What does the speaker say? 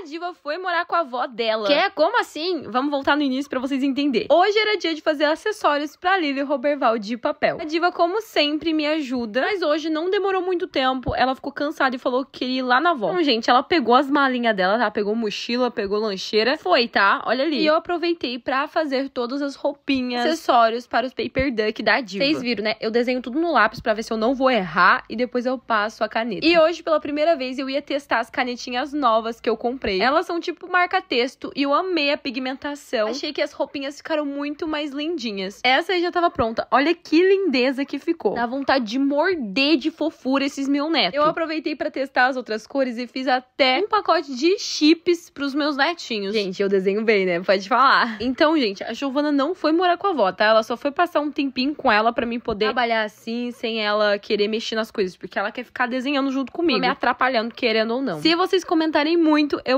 a diva foi morar com a avó dela. Que é como assim? Vamos voltar no início para vocês entenderem. Hoje era dia de fazer acessórios para Lily Roberval de papel. A diva, como sempre, me ajuda, mas hoje não demorou muito tempo. Ela ficou cansada e falou que queria ir lá na avó. Então, gente, ela pegou as malinhas dela, tá? Pegou mochila, pegou lancheira. Foi, tá? Olha ali. E eu aproveitei para fazer todas as roupinhas, acessórios para os paper duck da diva. Vocês viram, né? Eu desenho tudo no lápis para ver se eu não vou errar e depois eu passo a caneta. E hoje, pela primeira vez, eu ia testar as canetinhas novas que eu comprei comprei. Elas são tipo marca-texto e eu amei a pigmentação. Achei que as roupinhas ficaram muito mais lindinhas. Essa aí já tava pronta. Olha que lindeza que ficou. Dá vontade de morder de fofura esses meu netos. Eu aproveitei para testar as outras cores e fiz até um pacote de chips pros meus netinhos. Gente, eu desenho bem, né? Pode falar. Então, gente, a Giovana não foi morar com a avó, tá? Ela só foi passar um tempinho com ela para mim poder trabalhar assim, sem ela querer mexer nas coisas, porque ela quer ficar desenhando junto comigo. Tô me atrapalhando, querendo ou não. Se vocês comentarem muito, eu